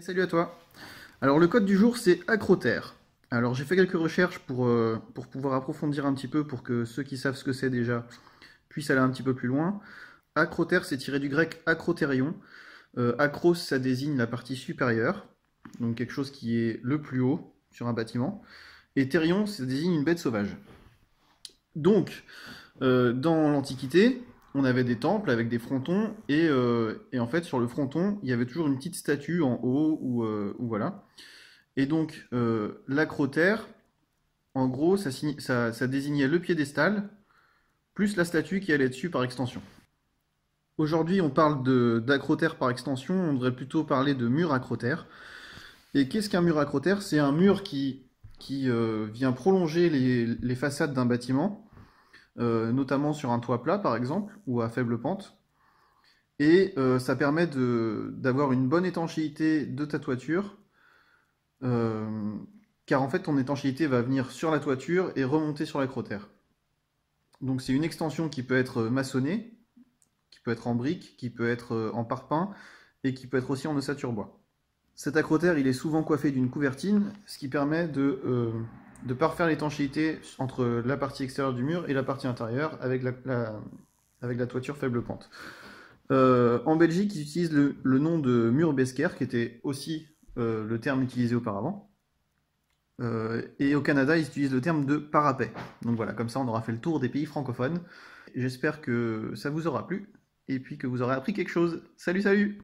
salut à toi. Alors le code du jour c'est Acroter. Alors j'ai fait quelques recherches pour, euh, pour pouvoir approfondir un petit peu pour que ceux qui savent ce que c'est déjà puissent aller un petit peu plus loin. Acroter c'est tiré du grec acroterion. Euh, acros ça désigne la partie supérieure, donc quelque chose qui est le plus haut sur un bâtiment. Et terion ça désigne une bête sauvage. Donc euh, dans l'Antiquité, on avait des temples avec des frontons, euh, et, en fait, sur le fronton, il y avait toujours une petite statue en haut, ou, euh, voilà. Et donc, l'acrotère, en gros, ça, désignait le piédestal, plus la statue qui allait dessus par extension. Aujourd'hui, on parle d'acrotère par extension, on devrait plutôt parler de mur acrotère. Et qu'est-ce qu'un mur acrotère C'est un mur qui, vient prolonger les façades d'un bâtiment, euh, notamment sur un toit plat par exemple, ou à faible pente. Et euh, ça permet d'avoir une bonne étanchéité de ta toiture, euh, car en fait ton étanchéité va venir sur la toiture et remonter sur la Donc c'est une extension qui peut être maçonnée, qui peut être en brique, qui peut être en parpaing, et qui peut être aussi en ossature bois. Cet acrotère, il est souvent coiffé d'une couvertine, ce qui permet de de parfaire l'étanchéité entre la partie extérieure du mur et la partie intérieure avec la, avec la toiture faible pente. Euh, en Belgique, ils utilisent le, nom de mur Besker, qui était aussi euh, le terme utilisé auparavant. Euh, et au Canada, ils utilisent le terme de parapet. Donc voilà, comme ça, on aura fait le tour des pays francophones. J'espère que ça vous aura plu et puis que vous aurez appris quelque chose. Salut, salut